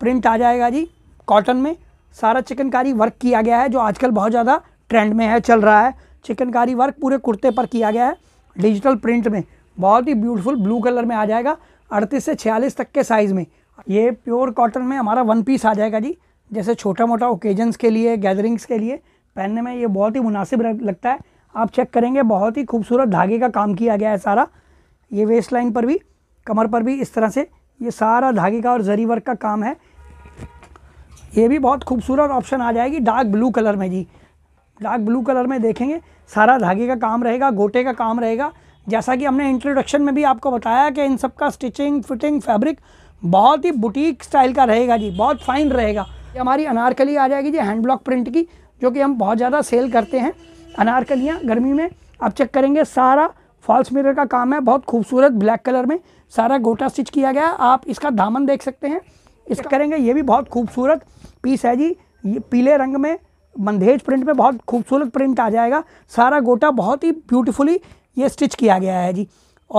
print आ जाएगा जी कॉटन में सारा चिकनकारी वर्क किया गया है जो आजकल बहुत ज़्यादा ट्रेंड में है चल रहा है चिकनकारी वर्क पूरे कुर्ते पर किया गया है डिजिटल प्रिंट में बहुत ही ब्यूटीफुल ब्लू कलर में आ जाएगा अड़तीस से छियालीस तक के साइज़ में ये प्योर कॉटन में हमारा वन पीस आ जाएगा जी जैसे छोटा मोटा ओकेजन्स के लिए गैदरिंग्स के लिए पहनने में ये बहुत ही मुनासिब लगता है आप चेक करेंगे बहुत ही खूबसूरत धागे का काम किया गया है सारा ये वेस्ट लाइन पर भी कमर पर भी इस तरह से ये सारा धागे का और जरी वर्क का काम है ये भी बहुत खूबसूरत ऑप्शन आ जाएगी डार्क ब्लू कलर में जी डार्क ब्लू कलर में देखेंगे सारा धागे का काम रहेगा गोटे का काम रहेगा जैसा कि हमने इंट्रोडक्शन में भी आपको बताया कि इन सब का स्टिचिंग फिटिंग फैब्रिक बहुत ही बुटीक स्टाइल का रहेगा जी बहुत फाइन रहेगा ये हमारी अनारकली आ जाएगी जी हैंड ब्लॉक प्रिंट की जो कि हम बहुत ज़्यादा सेल करते हैं अनारकलियाँ गर्मी में आप चेक करेंगे सारा फॉल्स मिरर का काम है बहुत खूबसूरत ब्लैक कलर में सारा गोटा स्टिच किया गया आप इसका दामन देख सकते हैं इस करेंगे ये भी बहुत खूबसूरत पीस है जी ये पीले रंग में बंधेज प्रिंट में बहुत खूबसूरत प्रिंट आ जाएगा सारा गोटा बहुत ही ब्यूटीफुली ये स्टिच किया गया है जी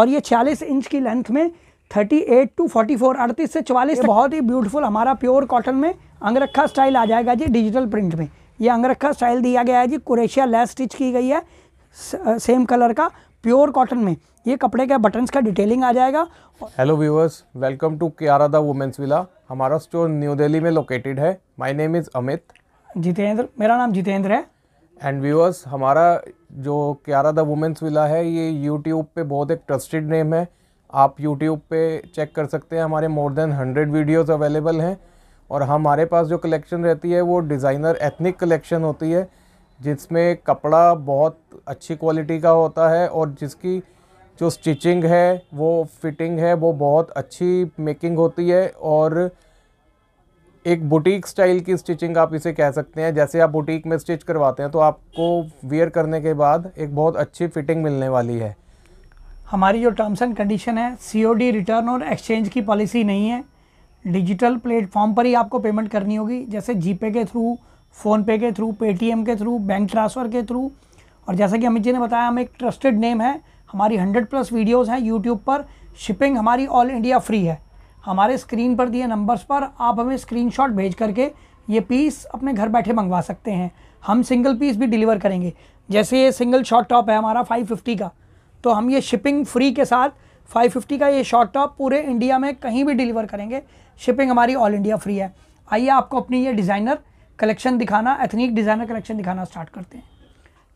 और ये छियालीस इंच की लेंथ में thirty eight to forty four अड़तीस से चवालीस बहुत ही ब्यूटीफुल हमारा प्योर कॉटन में अंगरखा स्टाइल आ जाएगा जी डिजिटल प्रिंट में ये अंगरखा स्टाइल दिया गया है जी कुरेशिया लेस स्टिच की गई है सेम कलर का प्योर कॉटन में ये कपड़े का बटन का डिटेलिंग आ जाएगा hello viewers welcome to Kyara the women's villa हमारा स्टोर न्यू दिल्ली में लोकेटेड है my name is Amit Jitendra मेरा नाम जितेंद्र है एंड व्यूअर्स हमारा जो क्यारा द वुमेंस विला है ये यूट्यूब पे बहुत एक ट्रस्टेड नेम है आप यूट्यूब पे चेक कर सकते हैं हमारे more than hundred videos available हैं और हमारे पास जो कलेक्शन रहती है वो डिज़ाइनर एथनिक कलेक्शन होती है जिसमें कपड़ा बहुत अच्छी क्वालिटी का होता है और जिसकी जो स्टिचिंग है वो फिटिंग है वो बहुत अच्छी मेकिंग होती है और एक बुटीक स्टाइल की स्टिचिंग आप इसे कह सकते हैं जैसे आप बुटीक में स्टिच करवाते हैं तो आपको वियर करने के बाद एक बहुत अच्छी फिटिंग मिलने वाली है हमारी जो टर्म्स एंड कंडीशन है सी रिटर्न और एक्सचेंज की पॉलिसी नहीं है डिजिटल प्लेटफॉर्म पर ही आपको पेमेंट करनी होगी जैसे जीपे के थ्रू फ़ोनपे के थ्रू पेटीएम के थ्रू बैंक ट्रांसफ़र के थ्रू और जैसा कि अमित जी ने बताया हम एक ट्रस्टेड नेम है हमारी हंड्रेड प्लस वीडियोज़ हैं यूट्यूब पर शिपिंग हमारी ऑल इंडिया फ्री है हमारे स्क्रीन पर दिए नंबर्स पर आप हमें स्क्रीनशॉट भेज करके ये पीस अपने घर बैठे मंगवा सकते हैं हम सिंगल पीस भी डिलीवर करेंगे जैसे ये सिंगल शॉर्ट टॉप है हमारा 550 का तो हम ये शिपिंग फ्री के साथ 550 का ये शॉर्ट टॉप पूरे इंडिया में कहीं भी डिलीवर करेंगे शिपिंग हमारी ऑल इंडिया फ्री है आइए आपको अपनी ये डिज़ाइनर कलेक्शन दिखाना एथनिक डिज़ाइनर कलेक्शन दिखाना स्टार्ट करते हैं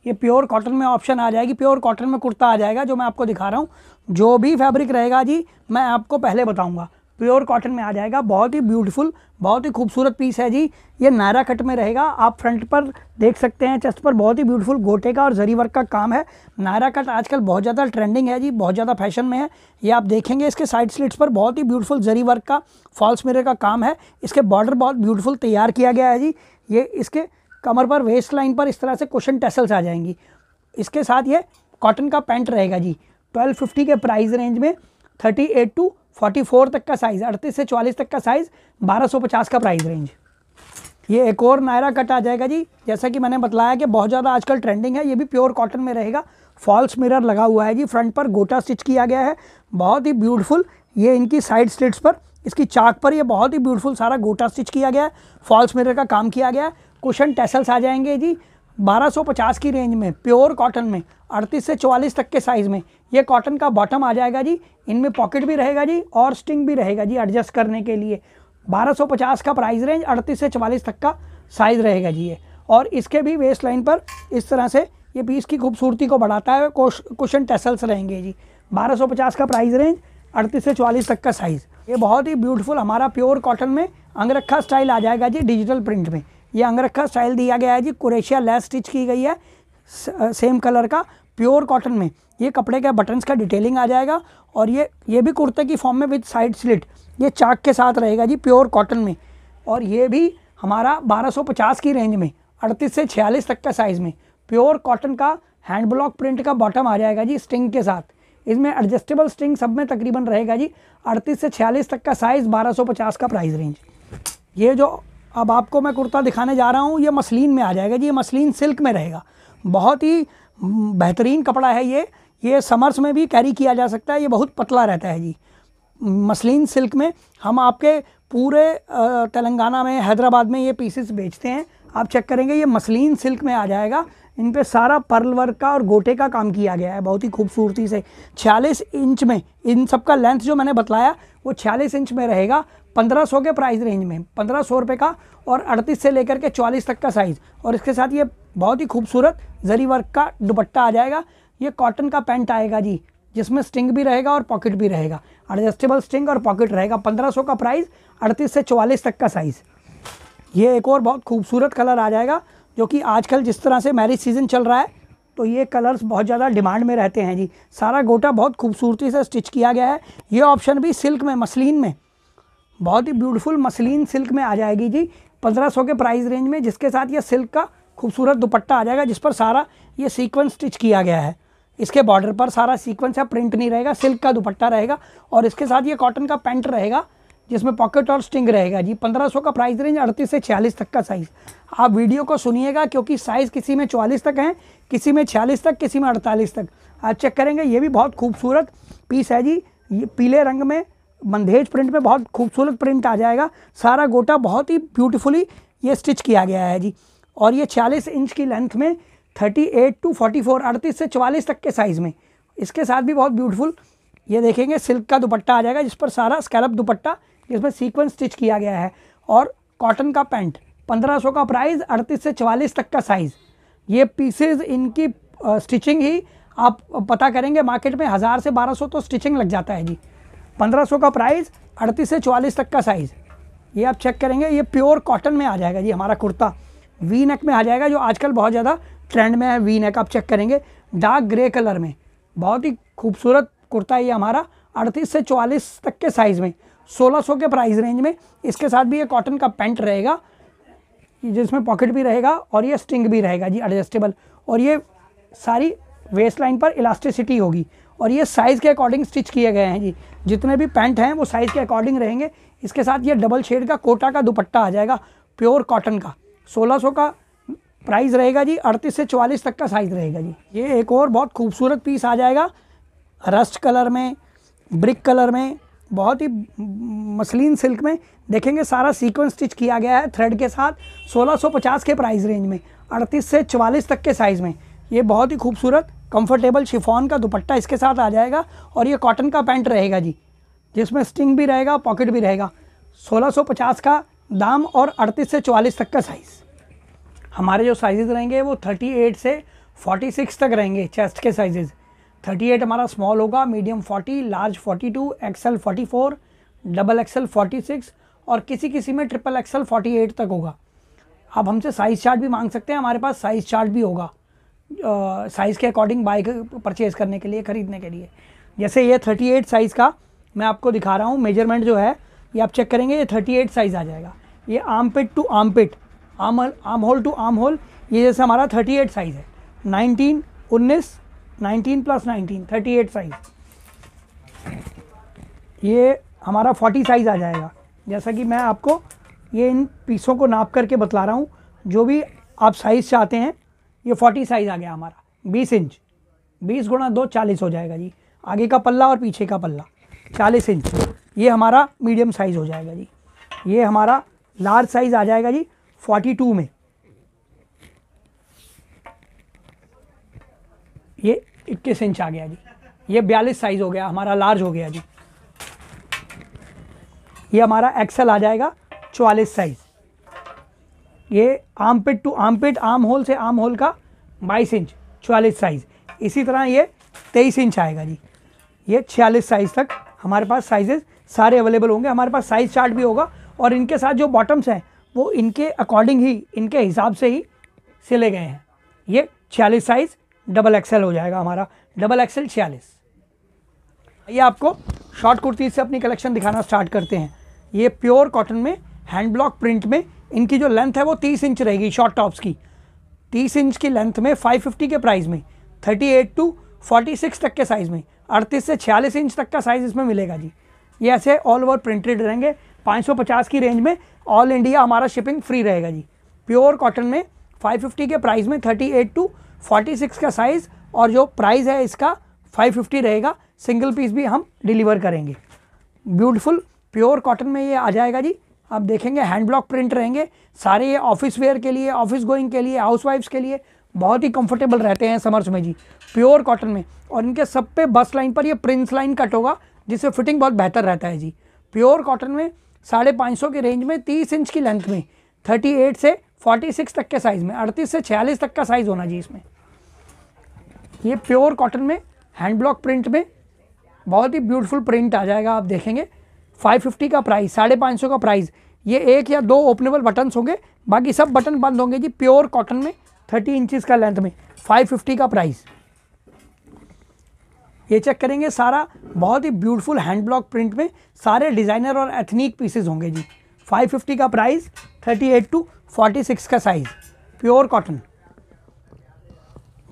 ये प्योर कॉटन में ऑप्शन आ जाएगी प्योर कॉटन में कुर्ता आ जाएगा जो मैं आपको दिखा रहा हूँ जो भी फैब्रिक रहेगा जी मैं आपको पहले बताऊँगा प्योर कॉटन में आ जाएगा बहुत ही ब्यूटीफुल बहुत ही खूबसूरत पीस है जी ये नायरा कट में रहेगा आप फ्रंट पर देख सकते हैं चेस्ट पर बहुत ही ब्यूटीफुल गोटे का और जरी वर्क का काम है नायरा कट आजकल बहुत ज़्यादा ट्रेंडिंग है जी बहुत ज़्यादा फैशन में है ये आप देखेंगे इसके साइड स्लिट्स पर बहुत ही ब्यूटीफुल जरी वर्क का फॉल्स मिरर का काम है इसके बॉर्डर बहुत ब्यूटीफुल तैयार किया गया है जी ये इसके कमर पर वेस्ट लाइन पर इस तरह से क्वेश्चन टेसल्स आ जाएंगी इसके साथ ये कॉटन का पैंट रहेगा जी 1250 के प्राइस रेंज में 38 टू 44 तक का साइज़ अड़तीस से चवालीस तक का साइज़ 1250 का प्राइस रेंज ये एक और नायरा कट आ जाएगा जी जैसा कि मैंने बताया कि बहुत ज़्यादा आजकल ट्रेंडिंग है ये भी प्योर कॉटन में रहेगा फॉल्स मिरर लगा हुआ है जी फ्रंट पर गोटा स्टिच किया गया है बहुत ही ब्यूटीफुल ये इनकी साइड स्लिट्स पर इसकी चाक पर ये बहुत ही ब्यूटीफुल सारा गोटा स्टिच किया गया है फॉल्स मिरर का काम किया गया है कुशन टेसल्स आ जाएंगे जी 1250 की रेंज में प्योर कॉटन में 38 से 44 तक के साइज़ में ये कॉटन का बॉटम आ जाएगा जी इनमें पॉकेट भी रहेगा जी और स्टिंग भी रहेगा जी एडजस्ट करने के लिए 1250 का प्राइस रेंज 38 से 44 तक का साइज़ रहेगा जी ये और इसके भी वेस्ट लाइन पर इस तरह से ये पीस की खूबसूरती को बढ़ाता है कुशन टेसल्स रहेंगे जी 1250 का प्राइस रेंज अड़तीस से चवालीस तक का साइज़ ये बहुत ही ब्यूटीफुल हमारा प्योर कॉटन में अंगरखा स्टाइल आ जाएगा जी डिजिटल प्रिंट में ये अंगरखा स्टाइल दिया गया है जी कुरेशिया लेस स्टिच की गई है सेम कलर का प्योर कॉटन में ये कपड़े के बटन्स का डिटेलिंग आ जाएगा और ये ये भी कुर्ते की फॉर्म में विद साइड स्लिट ये चाक के साथ रहेगा जी प्योर कॉटन में और ये भी हमारा 1250 की रेंज में 38 से 46 तक का साइज़ में प्योर कॉटन का हैंड ब्लॉक प्रिंट का बॉटम आ जाएगा जी स्टिंग के साथ इसमें एडजस्टेबल स्ट्रिंग सब में तकरीबन रहेगा जी अड़तीस से छियालीस तक का साइज़ 1250 का प्राइस रेंज ये जो अब आपको मैं कुर्ता दिखाने जा रहा हूँ ये मसलिन में आ जाएगा जी ये मसलिन सिल्क में रहेगा बहुत ही बेहतरीन कपड़ा है ये ये समर्स में भी कैरी किया जा सकता है ये बहुत पतला रहता है जी मसलिन सिल्क में हम आपके पूरे तेलंगाना में हैदराबाद में ये पीसेस बेचते हैं आप चेक करेंगे ये मसलिन सिल्क में आ जाएगा इन पर सारा पर्ल वर्क का और गोटे का काम किया गया है बहुत ही खूबसूरती से 46 इंच में इन सब का लेंथ जो मैंने बतलाया वो 46 इंच में रहेगा 1500 के प्राइस रेंज में पंद्रह सौ रुपये का और 38 से लेकर के 44 तक का साइज़ और इसके साथ ये बहुत ही खूबसूरत जरी वर्क का दुपट्टा आ जाएगा ये कॉटन का पैंट आएगा जी जिसमें स्टिंग भी रहेगा और पॉकेट भी रहेगा एडजस्टेबल स्टिंग और पॉकेट रहेगा 1500 का प्राइस 38 से 44 तक का साइज़ ये एक और बहुत खूबसूरत कलर आ जाएगा जो कि आजकल जिस तरह से मैरिज सीज़न चल रहा है तो ये कलर्स बहुत ज़्यादा डिमांड में रहते हैं जी सारा गोटा बहुत खूबसूरती से स्टिच किया गया है ये ऑप्शन भी सिल्क में मसलिन में बहुत ही ब्यूटीफुल मसलिन सिल्क में आ जाएगी जी 1500 के प्राइस रेंज में जिसके साथ ये सिल्क का खूबसूरत दुपट्टा आ जाएगा जिस पर सारा ये सीक्वेंस स्टिच किया गया है इसके बॉर्डर पर सारा सीक्वेंस है प्रिंट नहीं रहेगा सिल्क का दुपट्टा रहेगा और इसके साथ ये कॉटन का पेंट रहेगा जिसमें पॉकेट और स्टिंग रहेगा जी 1500 का प्राइस रेंज अड़तीस से छियालीस तक का साइज़ आप वीडियो को सुनिएगा क्योंकि साइज़ किसी में 44 तक है किसी में छियालीस तक किसी में अड़तालीस तक आज चेक करेंगे ये भी बहुत खूबसूरत पीस है जी ये पीले रंग में बंधेज प्रिंट में बहुत खूबसूरत प्रिंट आ जाएगा सारा गोटा बहुत ही ब्यूटिफुली ये स्टिच किया गया है जी और ये छियालीस इंच की लेंथ में thirty eight to forty four अड़तीस से चवालीस तक के साइज़ में इसके साथ भी बहुत ब्यूटीफुल ये देखेंगे सिल्क का दुपट्टा आ जाएगा जिस पर सारा स्कैलप दुपट्टा जिसमें सीक्वेंस स्टिच किया गया है और कॉटन का पैंट 1500 का प्राइस 38 से 44 तक का साइज़ ये पीसेज इनकी स्टिचिंग ही आप पता करेंगे मार्केट में हज़ार से 1200 तो स्टिचिंग लग जाता है जी 1500 का प्राइस 38 से 44 तक का साइज़ ये आप चेक करेंगे ये प्योर कॉटन में आ जाएगा जी हमारा कुर्ता वी नेक में आ जाएगा जो आजकल बहुत ज़्यादा ट्रेंड में है वी नेक आप चेक करेंगे डार्क ग्रे कलर में बहुत ही खूबसूरत कुर्ता है ये हमारा अड़तीस से चवालीस तक के साइज़ में 1600 के प्राइस रेंज में इसके साथ भी ये कॉटन का पेंट रहेगा जिसमें पॉकेट भी रहेगा और ये स्ट्रिंग भी रहेगा जी एडजस्टेबल और ये सारी वेस्ट लाइन पर इलास्टिसिटी होगी और ये साइज़ के अकॉर्डिंग स्टिच किए गए हैं जी जितने भी पैंट हैं वो साइज़ के अकॉर्डिंग रहेंगे इसके साथ ये डबल शेड का कोटा का दुपट्टा आ जाएगा प्योर कॉटन का 1600 का प्राइस रहेगा जी अड़तीस से चवालीस तक का साइज़ रहेगा जी ये एक और बहुत खूबसूरत पीस आ जाएगा रस्ट कलर में ब्रिक कलर में बहुत ही मसलिन सिल्क में देखेंगे सारा सीक्वेंस स्टिच किया गया है थ्रेड के साथ 1650 के प्राइस रेंज में 38 से 44 तक के साइज़ में ये बहुत ही खूबसूरत कंफर्टेबल शिफॉन का दुपट्टा इसके साथ आ जाएगा और ये कॉटन का पैंट रहेगा जी जिसमें स्टिंग भी रहेगा पॉकेट भी रहेगा 1650 का दाम और 38 से 44 तक का साइज़ हमारे जो साइज़ रहेंगे वो 38 से 46 तक रहेंगे चेस्ट के साइज़ थर्टी एट हमारा स्मॉल होगा medium forty large forty two XL forty four double XL forty six और किसी किसी में ट्रिपल एक्सएल फोर्टी एट तक होगा आप हमसे साइज़ चार्ट भी मांग सकते हैं हमारे पास साइज़ चार्ट भी होगा साइज़ के अकॉर्डिंग बाइक परचेज़ करने के लिए ख़रीदने के लिए जैसे ये थर्टी एट साइज़ का मैं आपको दिखा रहा हूँ मेजरमेंट जो है ये आप चेक करेंगे ये थर्टी एट साइज़ आ जाएगा ये आम पिट टू आम पिट आम आम होल टू आम होल ये जैसे हमारा थर्टी एट साइज़ है नाइनटीन उन्नीस nineteen plus nineteen thirty eight size ये हमारा फोर्टी साइज आ जाएगा जैसा कि मैं आपको ये इन पीसों को नाप करके बतला रहा हूँ जो भी आप साइज़ चाहते हैं ये फोर्टी साइज़ आ गया हमारा बीस इंच बीस गुणा दो चालीस हो जाएगा जी आगे का पल्ला और पीछे का पल्ला चालीस इंच ये हमारा मीडियम साइज़ हो जाएगा जी ये हमारा लार्ज साइज़ आ जाएगा जी फोर्टी टू में ये इक्कीस इंच आ गया जी ये बयालीस साइज़ हो गया हमारा लार्ज हो गया जी ये हमारा एक्सल आ जाएगा चवालीस साइज़ ये आम पिट टू आम पिट आम होल से आम होल का बाईस इंच चवालीस साइज़ इसी तरह ये तेईस इंच आएगा जी ये छियालीस साइज़ तक हमारे पास साइजेस सारे अवेलेबल होंगे हमारे पास साइज़ चार्ट भी होगा और इनके साथ जो बॉटम्स हैं वो इनके अकॉर्डिंग ही इनके हिसाब से ही सिले गए हैं ये छियालीस साइज़ डबल एक्सेल हो जाएगा हमारा डबल एक्सेल छियालीस ये आपको शॉर्ट कुर्ती से अपनी कलेक्शन दिखाना स्टार्ट करते हैं ये प्योर कॉटन में हैंड ब्लॉक प्रिंट में इनकी जो लेंथ है वो तीस इंच रहेगी शॉर्ट टॉप्स की तीस इंच की लेंथ में फाइव फिफ्टी के प्राइस में thirty eight to forty six तक के साइज़ में अड़तीस से छियालीस इंच तक का साइज़ इसमें मिलेगा जी ये ऐसे ऑल ओवर प्रिंटेड रहेंगे 550 की रेंज में ऑल इंडिया हमारा शिपिंग फ्री रहेगा जी प्योर कॉटन में 550 के प्राइस में 38 टू 46 का साइज़ और जो प्राइस है इसका 550 रहेगा सिंगल पीस भी हम डिलीवर करेंगे ब्यूटीफुल प्योर कॉटन में ये आ जाएगा जी आप देखेंगे हैंड ब्लॉक प्रिंट रहेंगे सारे ये ऑफिस वेयर के लिए ऑफिस गोइंग के लिए हाउस वाइफ्स के लिए बहुत ही कंफर्टेबल रहते हैं समर्स में जी प्योर कॉटन में और इनके सब पे बस लाइन पर ये प्रिंस लाइन कट होगा जिससे फिटिंग बहुत बेहतर रहता है जी प्योर कॉटन में साढ़े पाँच सौ के रेंज में तीस इंच की लेंथ में थर्टी एट से फोर्टी सिक्स तक के साइज़ में अड़तीस से छियालीस तक का साइज़ होना जी इसमें ये प्योर कॉटन में हैंड ब्लॉक प्रिंट में बहुत ही ब्यूटीफुल प्रिंट आ जाएगा आप देखेंगे 550 का प्राइस साढ़े पाँच सौ का प्राइस ये एक या दो ओपनेबल बटन्स होंगे बाकी सब बटन बंद होंगे जी प्योर कॉटन में 30 इंचज़ का लेंथ में 550 का प्राइस ये चेक करेंगे सारा बहुत ही ब्यूटीफुल हैंड ब्लॉक प्रिंट में सारे डिज़ाइनर और एथनिक पीसेज होंगे जी 550 का प्राइस 38 टू 46 का size pure cotton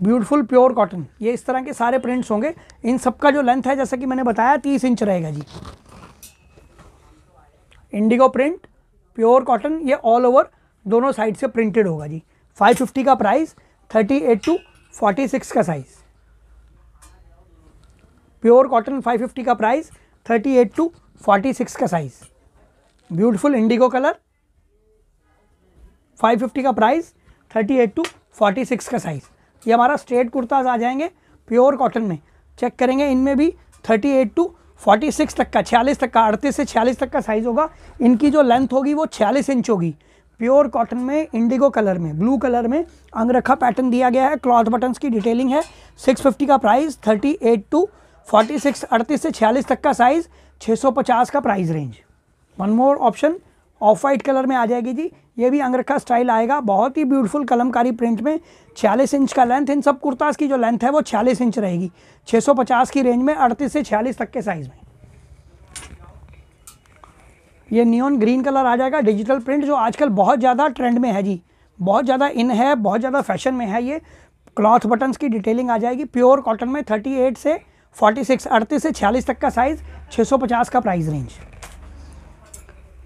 beautiful pure cotton ये इस तरह के सारे प्रिंट्स होंगे इन सब का जो लेंथ है जैसा कि मैंने बताया तीस इंच रहेगा जी इंडिगो प्रिंट प्योर कॉटन ये ऑल ओवर दोनों साइड से प्रिंटेड होगा जी 550 का प्राइस 38 टू 46 का साइज़ प्योर कॉटन 550 का प्राइस 38 टू 46 का साइज़ ब्यूटीफुल इंडिगो कलर 550 का प्राइस 38 टू 46 का साइज़ ये हमारा स्ट्रेट कुर्ताज आ जाएंगे प्योर कॉटन में चेक करेंगे इनमें भी 38 टू 46 तक का 46 तक का अड़तीस से 46 तक का साइज़ होगा इनकी जो लेंथ होगी वो 46 इंच होगी प्योर कॉटन में इंडिगो कलर में ब्लू कलर में अंगरखा पैटर्न दिया गया है क्लॉथ बटन्स की डिटेलिंग है 650 का प्राइस 38 टू 46 अड़तीस से 46 तक का साइज़ 650 का price range one more option off white colour में आ जाएगी जी ये भी अंगरखा स्टाइल आएगा बहुत ही ब्यूटीफुल कलमकारी प्रिंट में 46 इंच का लेंथ इन सब कुर्ताज़ की जो लेंथ है वो 46 इंच रहेगी 650 की रेंज में 38 से 46 तक के साइज़ में ये नियॉन ग्रीन कलर आ जाएगा डिजिटल प्रिंट जो आजकल बहुत ज़्यादा ट्रेंड में है जी बहुत ज़्यादा इन है बहुत ज़्यादा फैशन में है ये क्लॉथ बटन्स की डिटेलिंग आ जाएगी प्योर कॉटन में थर्टी से फोर्टी सिक्स से छियालीस तक का साइज़ छः का प्राइस रेंज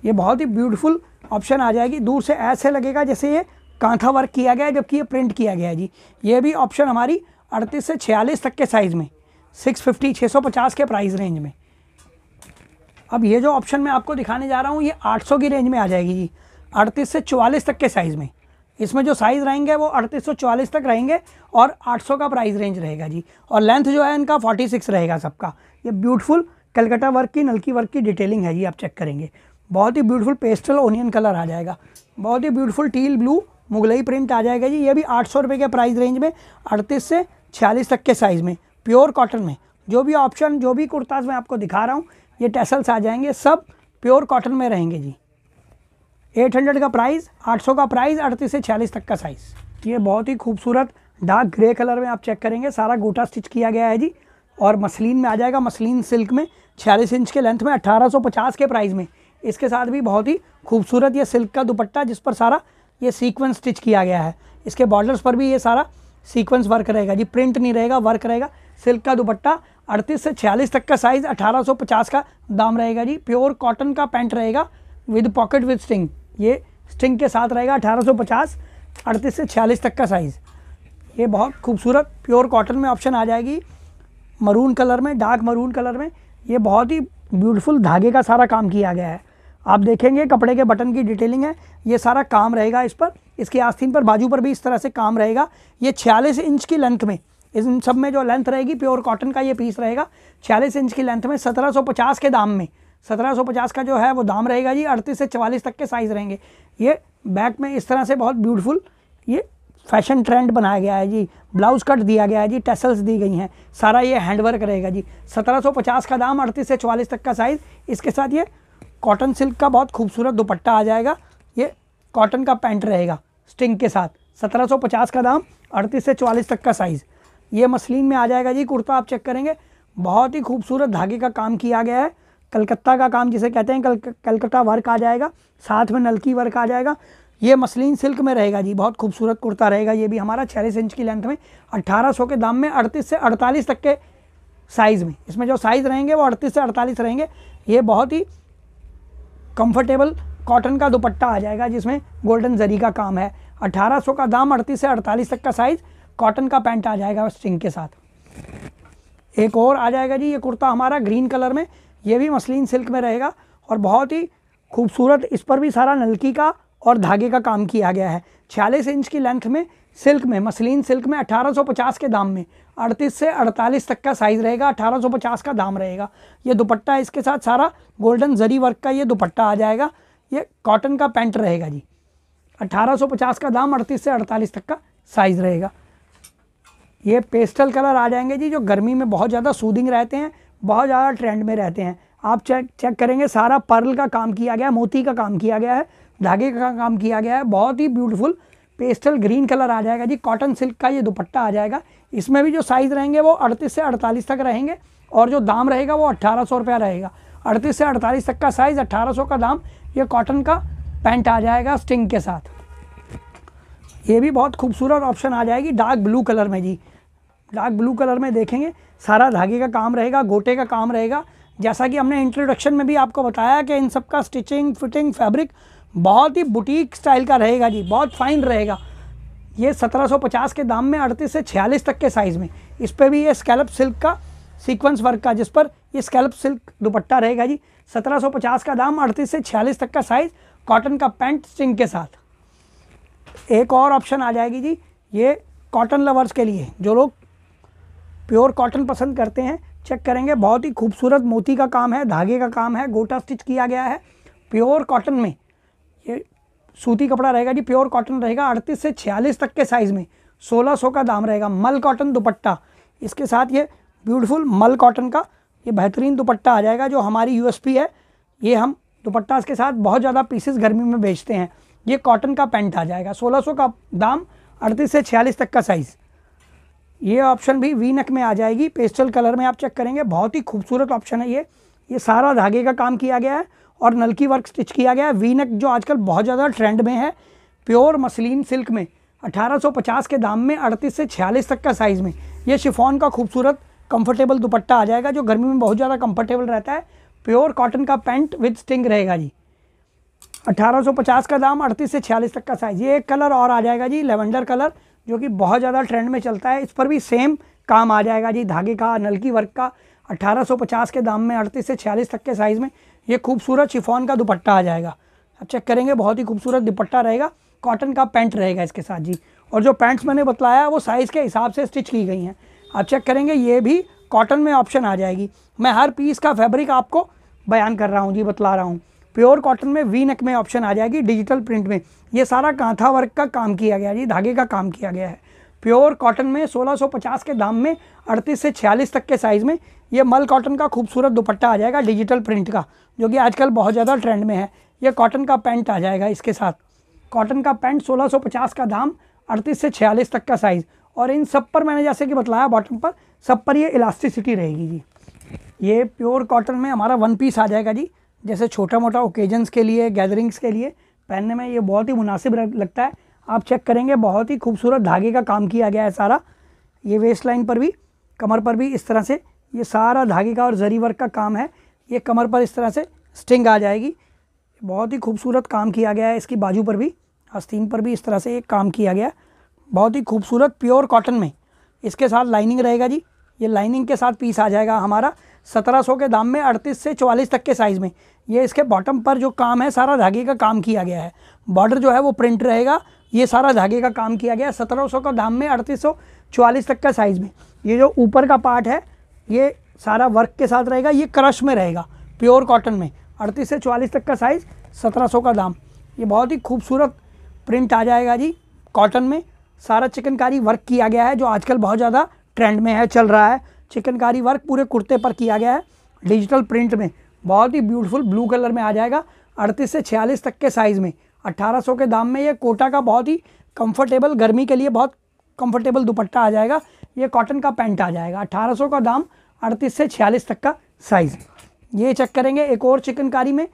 ये बहुत ही ब्यूटीफुल ऑप्शन आ जाएगी दूर से ऐसे लगेगा जैसे ये कांथा वर्क किया गया है जबकि ये प्रिंट किया गया है जी ये भी ऑप्शन हमारी अड़तीस से छियालीस तक के साइज़ में सिक्स फिफ्टी छः सौ पचास के प्राइस रेंज में अब ये जो ऑप्शन मैं आपको दिखाने जा रहा हूँ ये आठ सौ की रेंज में आ जाएगी जी अड़तीस से चवालीस तक के साइज़ में इसमें जो साइज़ रहेंगे वो अड़तीस सौ चवालीस तक रहेंगे और आठ सौ का प्राइस रेंज रहेगा जी और लेंथ जो है इनका फोर्टी सिक्स रहेगा सबका ये ब्यूटीफुल कलकटा वर्क की नलकी वर्क की डिटेलिंग है जी आप चेक करेंगे बहुत ही ब्यूटीफुल पेस्टल ओनियन कलर आ जाएगा बहुत ही beautiful teal blue Mughlai print आ जाएगा जी ये भी आठ सौ रुपये के प्राइस रेंज में अड़तीस से छियालीस तक के साइज़ में प्योर कॉटन में जो भी ऑप्शन जो भी कुर्ताज मैं आपको दिखा रहा हूँ ये टेसल्स आ जाएंगे सब प्योर कॉटन में रहेंगे जी 800 का प्राइस 800 का प्राइस अड़तीस से छियालीस तक का साइज़ ये बहुत ही खूबसूरत डार्क ग्रे कलर में आप चेक करेंगे सारा गोटा स्टिच किया गया है जी और मसलिन में आ जाएगा मसलिन सिल्क में छियालीस इंच के लेंथ में अट्ठारह के प्राइज़ में इसके साथ भी बहुत ही खूबसूरत ये सिल्क का दुपट्टा जिस पर सारा ये सीक्वेंस स्टिच किया गया है इसके बॉर्डर्स पर भी ये सारा सीक्वेंस वर्क रहेगा जी प्रिंट नहीं रहेगा वर्क रहेगा सिल्क का दुपट्टा 38 से 46 तक का साइज़ 1850 का दाम रहेगा जी प्योर कॉटन का पैंट रहेगा विद पॉकेट विद स्टिंग ये स्टिंग के साथ रहेगा 1850 38 से 46 तक का साइज़ ये बहुत खूबसूरत प्योर कॉटन में ऑप्शन आ जाएगी मरून कलर में डार्क मरून कलर में ये बहुत ही ब्यूटीफुल धागे का सारा काम किया गया है आप देखेंगे कपड़े के बटन की डिटेलिंग है ये सारा काम रहेगा इस पर इसके आस्तीन पर बाजू पर भी इस तरह से काम रहेगा ये छियालीस इंच की लेंथ में इन सब में जो लेंथ रहेगी प्योर कॉटन का ये पीस रहेगा छियालीस इंच की लेंथ में 1750 के दाम में 1750 का जो है वो दाम रहेगा जी अड़तीस से चवालीस तक के साइज़ रहेंगे ये बैक में इस तरह से बहुत ब्यूटीफुल ये फैशन ट्रेंड बनाया गया है जी ब्लाउज कट दिया गया है जी टेसल्स दी गई हैं सारा ये हैंडवर्क रहेगा जी 1750 का दाम अड़तीस से चवालीस तक का साइज़ इसके साथ ये कॉटन सिल्क का बहुत खूबसूरत दुपट्टा आ जाएगा ये कॉटन का पैंट रहेगा स्टिंग के साथ 1750 का दाम अड़तीस से चवालीस तक का साइज़ ये मसलिन में आ जाएगा जी कुर्ता आप चेक करेंगे बहुत ही खूबसूरत धागे का काम किया गया है कलकत्ता का काम जिसे कहते हैं कल कलकत्ता वर्क आ जाएगा साथ में नलकी वर्क आ जाएगा ये मसलिन सिल्क में रहेगा जी बहुत खूबसूरत कुर्ता रहेगा ये भी हमारा छियालीस इंच की लेंथ में अट्ठारह के दाम में अड़तीस से अड़तालीस तक के साइज़ में इसमें जो साइज़ रहेंगे वो अड़तीस से अड़तालीस रहेंगे ये बहुत ही कंफर्टेबल कॉटन का दुपट्टा आ जाएगा जिसमें गोल्डन जरी का काम है 1800 का दाम अड़तीस से अड़तालीस तक का साइज़ कॉटन का पैंट आ जाएगा स्ट्रिंग के साथ एक और आ जाएगा जी ये कुर्ता हमारा ग्रीन कलर में ये भी मसलिन सिल्क में रहेगा और बहुत ही खूबसूरत इस पर भी सारा नलकी का और धागे का काम किया गया है छियालीस इंच की लेंथ में सिल्क में मसलिन सिल्क में 1850 के दाम में अड़तीस से अड़तालीस तक का साइज़ रहेगा अठारह सौ पचास का दाम रहेगा ये दुपट्टा इसके साथ सारा गोल्डन जरी वर्क का ये दुपट्टा आ जाएगा ये कॉटन का पैंट रहेगा जी 1850 सौ पचास का दाम अड़तीस से अड़तालीस तक का साइज़ रहेगा ये पेस्टल कलर आ जाएंगे जी जो गर्मी में बहुत ज़्यादा सूदिंग रहते हैं बहुत ज़्यादा ट्रेंड में रहते हैं आप चेक चेक करेंगे सारा पर्ल का काम किया गया है मोती का काम किया गया है धागे का काम किया गया है बहुत ही ब्यूटीफुल पेस्टल ग्रीन कलर आ जाएगा जी कॉटन सिल्क का ये दुपट्टा आ जाएगा इसमें भी जो साइज़ रहेंगे वो अड़तीस से अड़तालीस तक रहेंगे और जो दाम रहेगा वो अट्ठारह सौ रुपया रहेगा अड़तीस से अड़तालीस तक का साइज़ अट्ठारह सौ का दाम ये कॉटन का पैंट आ जाएगा स्टिंग के साथ ये भी बहुत खूबसूरत ऑप्शन आ जाएगी डार्क ब्लू कलर में जी डार्क ब्लू कलर में देखेंगे सारा धागे का काम रहेगा गोटे का काम रहेगा जैसा कि हमने इंट्रोडक्शन में भी आपको बताया कि इन सब का स्टिचिंग फिटिंग फैब्रिक बहुत ही बुटीक स्टाइल का रहेगा जी बहुत फाइन रहेगा ये 1750 के दाम में अड़तीस से छियालीस तक के साइज़ में इस पर भी ये स्कैल्प सिल्क का सीक्वेंस वर्क का जिस पर ये स्कैल्प सिल्क दुपट्टा रहेगा जी 1750 का दाम अड़तीस से छियालीस तक का साइज़ कॉटन का पैंट स्टिंग के साथ एक और ऑप्शन आ जाएगी जी ये कॉटन लवर्स के लिए जो लोग प्योर कॉटन पसंद करते हैं चेक करेंगे बहुत ही खूबसूरत मोती का काम है धागे का काम है गोटा स्टिच किया गया है प्योर कॉटन में ये सूती कपड़ा रहेगा जी प्योर कॉटन रहेगा अड़तीस से छियालीस तक के साइज़ में सोलह सौ का दाम रहेगा मल कॉटन दुपट्टा इसके साथ ये ब्यूटीफुल मल कॉटन का ये बेहतरीन दुपट्टा आ जाएगा जो हमारी यूएसपी है ये हम दुपट्टा इसके साथ बहुत ज़्यादा पीसेस गर्मी में बेचते हैं ये कॉटन का पैंट आ जाएगा 1600 का दाम अड़तीस से छियालीस तक का साइज़ ये ऑप्शन भी वी नक में आ जाएगी पेस्टल कलर में आप चेक करेंगे बहुत ही खूबसूरत ऑप्शन है ये ये सारा धागे का काम किया गया है और नलकी वर्क स्टिच किया गया है वी नेक जो आजकल बहुत ज़्यादा ट्रेंड में है प्योर मसलिन सिल्क में 1850 के दाम में 38 से 46 तक का साइज़ में ये शिफॉन का खूबसूरत कंफर्टेबल दुपट्टा आ जाएगा जो गर्मी में बहुत ज़्यादा कंफर्टेबल रहता है प्योर कॉटन का पैंट विद स्टिंग रहेगा जी 1850 का दाम 38 से 46 तक का साइज़ ये एक कलर और आ जाएगा जी लेवेंडर कलर जो कि बहुत ज़्यादा ट्रेंड में चलता है इस पर भी सेम काम आ जाएगा जी धागे का नलकी वर्क का अट्ठारह के दाम में अड़तीस से छियालीस तक के साइज़ में ये खूबसूरत शिफॉन का दुपट्टा आ जाएगा आप चेक करेंगे बहुत ही खूबसूरत दुपट्टा रहेगा कॉटन का पैंट रहेगा इसके साथ जी और जो पैंट्स मैंने बतलाया वो साइज़ के हिसाब से स्टिच की गई हैं आप चेक करेंगे ये भी कॉटन में ऑप्शन आ जाएगी मैं हर पीस का फैब्रिक आपको बयान कर रहा हूँ जी बतला रहा हूँ प्योर कॉटन में वी नेक में ऑप्शन आ जाएगी डिजिटल प्रिंट में ये सारा कांथा वर्क का काम किया गया जी धागे का काम किया गया है प्योर कॉटन में 1650 के दाम में 38 से 46 तक के साइज़ में ये मल कॉटन का खूबसूरत दुपट्टा आ जाएगा डिजिटल प्रिंट का जो कि आजकल बहुत ज़्यादा ट्रेंड में है ये कॉटन का पैंट आ जाएगा इसके साथ कॉटन का पैंट 1650 का दाम अड़तीस से छियालीस तक का साइज़ और इन सब पर मैंने जैसे कि बताया बॉटम पर सब पर ये इलास्टिसिटी रहेगी जी ये प्योर कॉटन में हमारा वन पीस आ जाएगा जी जैसे छोटा मोटा ओकेजन्स के लिए गैदरिंग्स के लिए पहनने में ये बहुत ही मुनासिब लगता है आप चेक करेंगे बहुत ही खूबसूरत धागे का काम किया गया है सारा ये वेस्ट लाइन पर भी कमर पर भी इस तरह से ये सारा धागे का और जरी वर्क का काम है ये कमर पर इस तरह से स्टिंग आ जाएगी बहुत ही खूबसूरत काम किया गया है इसकी बाजू पर भी आस्तीन पर भी इस तरह से एक काम किया गया है बहुत ही खूबसूरत प्योर कॉटन में इसके साथ लाइनिंग रहेगा जी ये लाइनिंग के साथ पीस आ जाएगा हमारा 1700 के दाम में 38 से 44 तक के साइज़ में ये इसके बॉटम पर जो काम है सारा धागे का काम किया गया है बॉर्डर जो है वो प्रिंट रहेगा ये सारा धागे का काम किया गया है सत्रह का दाम में अड़तीस सौ तक का साइज़ में ये जो ऊपर का पार्ट है ये सारा वर्क के साथ रहेगा ये क्रश में रहेगा प्योर कॉटन में अड़तीस से चवालीस तक का साइज़ सत्रह सौ का दाम ये बहुत ही खूबसूरत प्रिंट आ जाएगा जी कॉटन में सारा चिकनकारी वर्क किया गया है जो आजकल बहुत ज़्यादा ट्रेंड में है चल रहा है चिकनकारी वर्क पूरे कुर्ते पर किया गया है डिजिटल प्रिंट में बहुत ही ब्यूटीफुल ब्लू कलर में आ जाएगा अड़तीस से छियालीस तक के साइज़ में 1800 के दाम में ये कोटा का बहुत ही कंफर्टेबल गर्मी के लिए बहुत कंफर्टेबल दुपट्टा आ जाएगा ये कॉटन का पैंट आ जाएगा 1800 का दाम अड़तीस से छियालीस तक का साइज़ ये चेक करेंगे एक और चिकनकारी में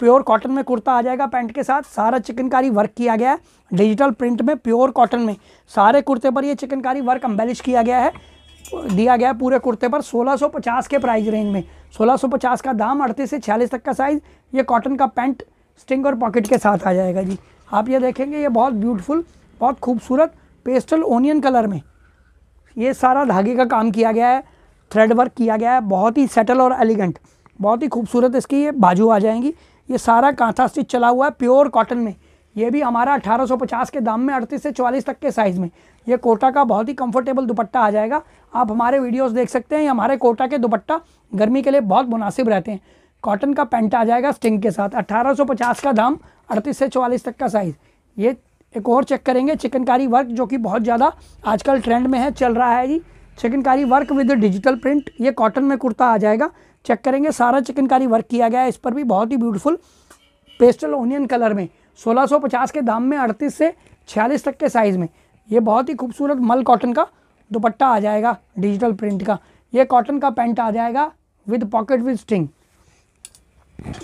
प्योर कॉटन में कुर्ता आ जाएगा पैंट के साथ सारा चिकनकारी वर्क किया गया है डिजिटल प्रिंट में प्योर कॉटन में सारे कुर्ते पर यह चिकनकारी वर्क अम्बेलिश किया गया है दिया गया पूरे कुर्ते पर 1650 के प्राइस रेंज में 1650 का दाम अड़तीस से छियालीस तक का साइज़ ये कॉटन का पैंट स्टिंग और पॉकेट के साथ आ जाएगा जी आप ये देखेंगे ये बहुत ब्यूटीफुल बहुत खूबसूरत पेस्टल ओनियन कलर में ये सारा धागे का काम किया गया है थ्रेड वर्क किया गया है बहुत ही सेटल और एलिगेंट बहुत ही खूबसूरत इसकी ये बाजू आ जाएंगी ये सारा कांथा स्टिच चला हुआ है प्योर कॉटन में ये भी हमारा 1850 के दाम में अड़तीस से 44 तक के साइज़ में ये कोटा का बहुत ही कंफर्टेबल दुपट्टा आ जाएगा आप हमारे वीडियोस देख सकते हैं हमारे कोटा के दुपट्टा गर्मी के लिए बहुत मुनासिब रहते हैं कॉटन का पेंट आ जाएगा स्टिंग के साथ 1850 का दाम अड़तीस से चवालीस तक का साइज़ ये एक और चेक करेंगे चिकनकारी वर्क जो कि बहुत ज़्यादा आजकल ट्रेंड में है चल रहा है जी chikankari work with digital print ये कॉटन में कुर्ता आ जाएगा चेक करेंगे सारा चिकनकारी वर्क किया गया है इस पर भी बहुत ही ब्यूटीफुल पेस्टल ओनियन कलर में 1650 के दाम में 38 से 46 तक के साइज़ में ये बहुत ही खूबसूरत मल कॉटन का दुपट्टा आ जाएगा डिजिटल प्रिंट का ये कॉटन का पेंट आ जाएगा विद पॉकेट विद स्टिंग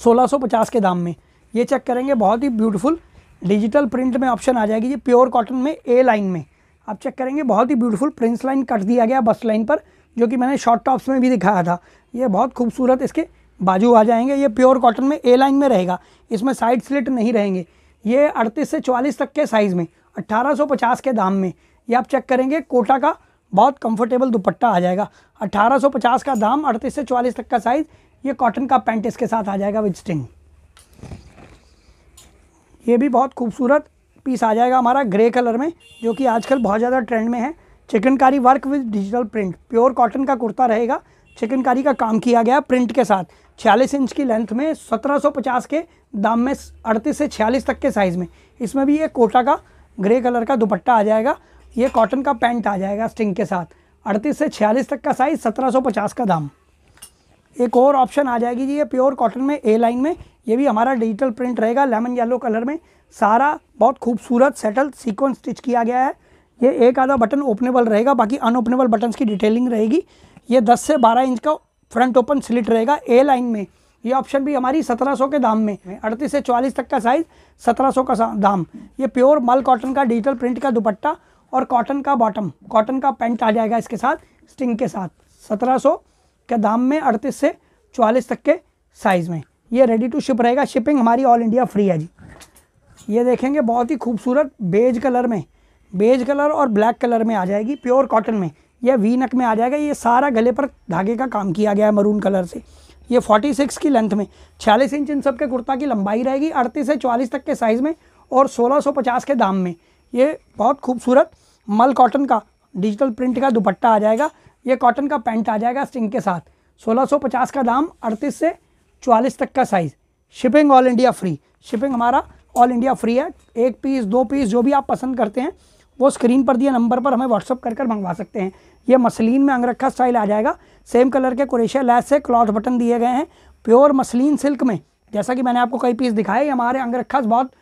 सोलह के दाम में ये चेक करेंगे बहुत ही ब्यूटीफुल डिजिटल प्रिंट में ऑप्शन आ जाएगी ये प्योर कॉटन में ए लाइन में आप चेक करेंगे बहुत ही ब्यूटीफुल प्रिंस लाइन कट दिया गया बस लाइन पर जो कि मैंने शॉर्ट टॉप्स में भी दिखाया था ये बहुत खूबसूरत इसके बाजू आ जाएंगे ये प्योर कॉटन में ए लाइन में रहेगा इसमें साइड स्लिट नहीं रहेंगे ये अड़तीस से चवालीस तक के साइज़ में 1850 के दाम में ये आप चेक करेंगे कोटा का बहुत कंफर्टेबल दुपट्टा आ जाएगा 1850 का दाम अड़तीस से चवालीस तक का साइज़ ये कॉटन का पैंट इसके साथ आ जाएगा विद स्टिंग ये भी बहुत खूबसूरत पीस आ जाएगा हमारा ग्रे कलर में जो कि आजकल बहुत ज़्यादा ट्रेंड में है chikankari work with digital print pure cotton का कुर्ता रहेगा चिकनकारी का काम किया गया प्रिंट के साथ छियालीस इंच की लेंथ में 1750 के दाम में अड़तीस से छियालीस तक के साइज़ में इसमें भी ये कोटा का ग्रे कलर का दुपट्टा आ जाएगा ये कॉटन का पैंट आ जाएगा स्टिंग के साथ अड़तीस से छियालीस तक का साइज़ 1750 का दाम एक और ऑप्शन आ जाएगी जी ये प्योर कॉटन में ए लाइन में ये भी हमारा डिजिटल प्रिंट रहेगा लेमन येलो कलर में सारा बहुत खूबसूरत सेटल सीक्वेंस स्टिच किया गया है ये एक आधा बटन ओपनेबल रहेगा बाकी अनओपनेबल बटन्स की डिटेलिंग रहेगी ये 10 से 12 इंच का फ्रंट ओपन स्लिट रहेगा ए लाइन में ये ऑप्शन भी हमारी 1700 के दाम में अड़तीस से 44 तक का साइज़ 1700 का दाम ये प्योर मल कॉटन का डिजिटल प्रिंट का दुपट्टा और कॉटन का बॉटम कॉटन का पेंट आ जाएगा इसके साथ स्टिंग के साथ सत्रह के दाम में अड़तीस से चवालीस तक के साइज़ में ये रेडी टू शिप रहेगा शिपिंग हमारी ऑल इंडिया फ्री है जी ये देखेंगे बहुत ही खूबसूरत बेज कलर में बेज कलर और ब्लैक कलर में आ जाएगी प्योर कॉटन में यह वी नक में आ जाएगा ये सारा गले पर धागे का काम किया गया है मरून कलर से ये 46 की लेंथ में 46 इंच इन सब के कुर्ता की लंबाई रहेगी अड़तीस से चवालीस तक के साइज़ में और 1650 के दाम में ये बहुत खूबसूरत मल कॉटन का डिजिटल प्रिंट का दुपट्टा आ जाएगा ये कॉटन का पैंट आ जाएगा स्टिंग के साथ 1650 का दाम 38 से 44 तक का size shipping all India free shipping हमारा ऑल इंडिया फ्री है एक पीस दो पीस जो भी आप पसंद करते हैं वो स्क्रीन पर दिए नंबर पर हमें व्हाट्सअप कर कर मंगवा सकते हैं ये मसलिन में अंगरखा स्टाइल आ जाएगा सेम कलर के कुरेशिया लैस से क्लॉथ बटन दिए गए हैं प्योर मसलिन सिल्क में जैसा कि मैंने आपको कई पीस दिखाए हमारे अंगरखा बहुत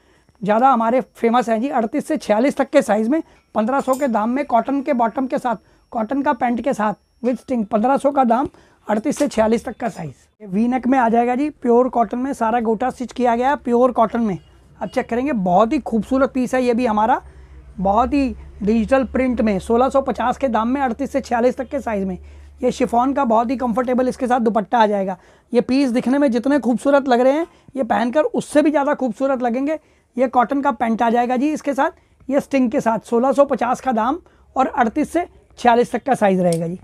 ज़्यादा हमारे फेमस हैं जी अड़तीस से छियालीस तक के साइज़ में पंद्रह सौ के दाम में कॉटन के बॉटम के साथ कॉटन का पैंट के साथ विथ स्टिंग पंद्रह का दाम अड़तीस से छियालीस तक का साइज़ वी नेक में आ जाएगा जी प्योर कॉटन में सारा गोटा स्टिच किया गया है प्योर कॉटन में अब चेक करेंगे बहुत ही खूबसूरत पीस है ये भी हमारा बहुत ही डिजिटल प्रिंट में 1650 के दाम में 38 से 46 तक के साइज़ में ये शिफॉन का बहुत ही कंफर्टेबल इसके साथ दुपट्टा आ जाएगा ये पीस दिखने में जितने खूबसूरत लग रहे हैं ये पहनकर उससे भी ज़्यादा खूबसूरत लगेंगे ये कॉटन का पेंट आ जाएगा जी इसके साथ ये स्टिंग के साथ सोलह का दाम और अड़तीस से छियालीस तक का साइज़ रहेगा जी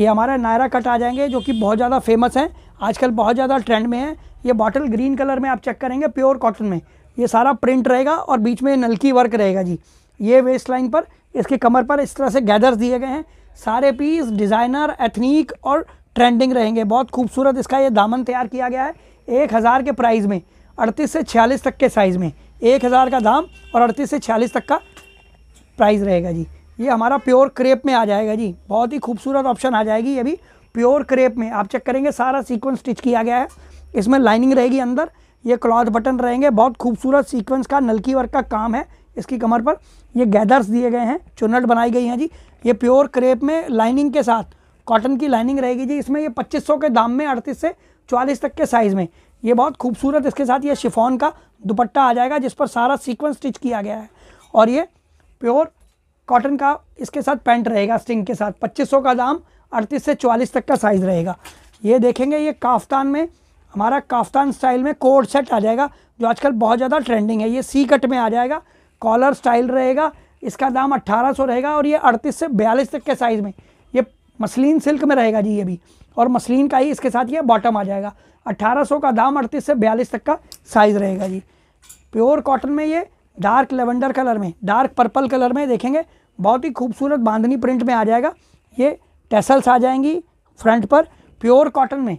ये हमारा नायरा कट आ जाएंगे जो कि बहुत ज़्यादा फेमस है आजकल बहुत ज़्यादा ट्रेंड में है ये बॉटल ग्रीन कलर में आप चेक करेंगे प्योर कॉटन में ये सारा प्रिंट रहेगा और बीच में नलकी वर्क रहेगा जी ये वेस्ट लाइन पर इसके कमर पर इस तरह से गैदर्स दिए गए हैं सारे पीस डिज़ाइनर एथनिक और ट्रेंडिंग रहेंगे बहुत खूबसूरत इसका ये दामन तैयार किया गया है एक हज़ार के प्राइस में अड़तीस से छियालीस तक के साइज़ में एक हज़ार का दाम और अड़तीस से छियालीस तक का प्राइस रहेगा जी ये हमारा प्योर क्रेप में आ जाएगा जी बहुत ही खूबसूरत ऑप्शन आ जाएगी ये भी प्योर क्रेप में आप चेक करेंगे सारा सीक्वेंस स्टिच किया गया है इसमें लाइनिंग रहेगी अंदर ये क्लॉथ बटन रहेंगे बहुत खूबसूरत सीक्वेंस का नलकी वर्क का काम है इसकी कमर पर ये गैदर्स दिए गए हैं चुनट बनाई गई हैं जी ये प्योर क्रेप में लाइनिंग के साथ कॉटन की लाइनिंग रहेगी जी इसमें ये 2500 के दाम में अड़तीस से चालीस तक के साइज़ में ये बहुत खूबसूरत इसके साथ ये शिफॉन का दुपट्टा आ जाएगा जिस पर सारा सीक्वेंस स्टिच किया गया है और ये प्योर कॉटन का इसके साथ पैंट रहेगा स्टिंग के साथ 2500 का दाम 38 से 44 तक का साइज़ रहेगा ये देखेंगे ये काफ्तान में हमारा काफ्तान स्टाइल में कोड सेट आ जाएगा जो आजकल बहुत ज़्यादा ट्रेंडिंग है ये सी कट में आ जाएगा कॉलर स्टाइल रहेगा इसका दाम 1800 रहेगा और ये 38 से 42 तक के साइज़ में ये मसलिन सिल्क में रहेगा जी ये भी और मसलिन का ही इसके साथ ये बॉटम आ जाएगा 1800 का दाम 38 से 42 तक का साइज़ रहेगा जी प्योर कॉटन में ये डार्क लेवेंडर कलर में डार्क पर्पल कलर में देखेंगे बहुत ही खूबसूरत बांधनी प्रिंट में आ जाएगा ये टेसल्स आ जाएंगी फ्रंट पर प्योर कॉटन में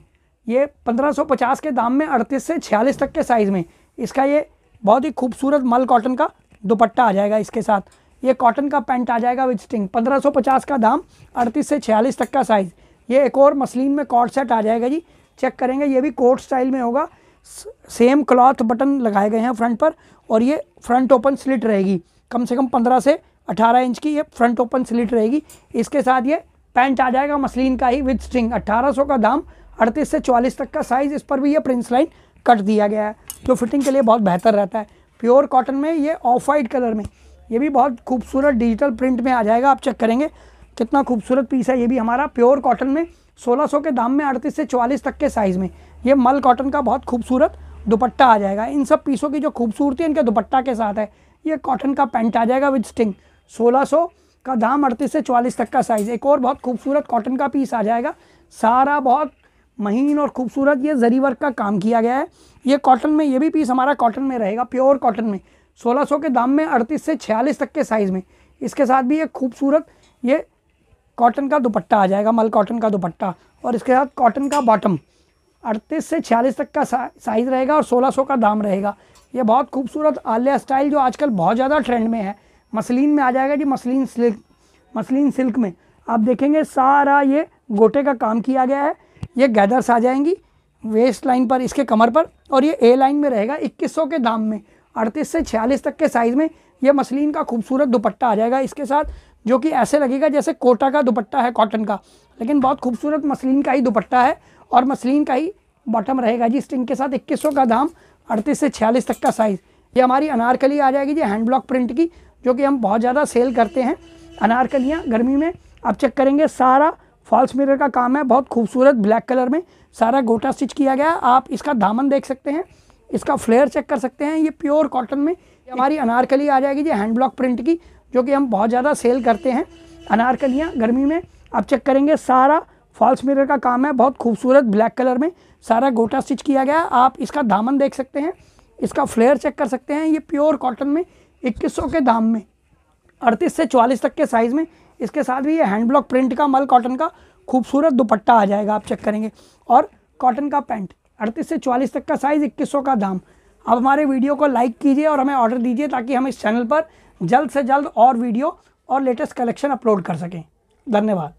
ये 1550 के दाम में 38 से 46 तक के साइज़ में इसका ये बहुत ही खूबसूरत मल कॉटन का दुपट्टा आ जाएगा इसके साथ ये कॉटन का पैंट आ जाएगा विथ स्टिंग 1550 का दाम 38 से 46 तक का साइज़ ये एक और मसलिन में कॉट सेट आ जाएगा जी चेक करेंगे ये भी कोट स्टाइल में होगा सेम क्लॉथ बटन लगाए गए हैं फ्रंट पर और ये फ्रंट ओपन स्लिट रहेगी कम से कम पंद्रह से 18 इंच की ये फ्रंट ओपन स्लिट रहेगी इसके साथ ये पैंट आ जाएगा मसलिन का ही विद स्ट्रिंग 1800 का दाम 38 से 44 तक का साइज़ इस पर भी ये प्रिंस लाइन कट दिया गया है जो फिटिंग के लिए बहुत बेहतर रहता है प्योर कॉटन में ये ऑफ वाइट कलर में ये भी बहुत खूबसूरत डिजिटल प्रिंट में आ जाएगा आप चेक करेंगे कितना खूबसूरत पीस है ये भी हमारा प्योर कॉटन में 1600 के दाम में 38 से 44 तक के साइज़ में ये मल कॉटन का बहुत खूबसूरत दुपट्टा आ जाएगा इन सब पीसों की जो खूबसूरती है इनके दुपट्टा के साथ है ये कॉटन का पेंट आ जाएगा विद स्टिंग 1600 का दाम अड़तीस से चवालीस तक का साइज़ एक और बहुत खूबसूरत कॉटन का पीस आ जाएगा सारा बहुत महीन और खूबसूरत ये जरी वर्क का काम किया गया है ये कॉटन में ये भी पीस हमारा कॉटन में रहेगा प्योर कॉटन में 1600 के दाम में 38 से 46 तक के साइज़ में इसके साथ भी एक खूबसूरत ये कॉटन का दुपट्टा आ जाएगा मल कॉटन का दुपट्टा और इसके साथ कॉटन का बॉटम 38 से 46 तक का साइज़ रहेगा और 1600 का दाम रहेगा ये बहुत खूबसूरत आलिया स्टाइल जो आजकल बहुत ज़्यादा ट्रेंड में है मसलिन में आ जाएगा जी मसलिन सिल्क मसलिन सिल्क में आप देखेंगे सारा ये गोटे का काम किया गया है ये गैदर्स आ जाएंगी वेस्ट लाइन पर इसके कमर पर और ये ए लाइन में रहेगा 2100 के दाम में अड़तीस से छियालीस तक के साइज़ में ये मसलिन का खूबसूरत दुपट्टा आ जाएगा इसके साथ जो कि ऐसे लगेगा जैसे कोटा का दुपट्टा है कॉटन का लेकिन बहुत खूबसूरत मसलिन का ही दुपट्टा है और मसलिन का ही बॉटम रहेगा जी स्टिंग के साथ इक्कीस का दाम अड़तीस से छियालीस तक का साइज़ ये हमारी अनारकली आ जाएगी जी हैंड ब्लॉक प्रिंट की जो कि हम बहुत ज़्यादा सेल करते हैं अनारकलियाँ गर्मी में आप चेक करेंगे सारा फॉल्स मिरर का काम है बहुत खूबसूरत ब्लैक कलर में सारा गोटा स्टिच किया गया आप इसका दामन देख सकते हैं इसका फ्लेयर चेक कर सकते हैं ये प्योर कॉटन में हमारी अनारकली आ जाएगी जी हैंड ब्लॉक प्रिंट की जो कि हम बहुत ज़्यादा सेल करते हैं अनारकलियाँ गर्मी में आप चेक करेंगे सारा फॉल्स मिरर का काम है बहुत खूबसूरत ब्लैक कलर में सारा गोटा स्टिच किया गया आप इसका दामन देख सकते हैं इसका फ्लेयर चेक कर सकते हैं ये प्योर कॉटन में इक्कीस सौ के दाम में अड़तीस से चवालीस तक के साइज़ में इसके साथ भी ये हैंड ब्लॉक प्रिंट का मल कॉटन का खूबसूरत दुपट्टा आ जाएगा आप चेक करेंगे और कॉटन का पैंट अड़तीस से चवालीस तक का साइज़ इक्कीस का दाम आप हमारे वीडियो को लाइक कीजिए और हमें ऑर्डर दीजिए ताकि हम इस चैनल पर जल्द से जल्द और वीडियो और लेटेस्ट कलेक्शन अपलोड कर सकें धन्यवाद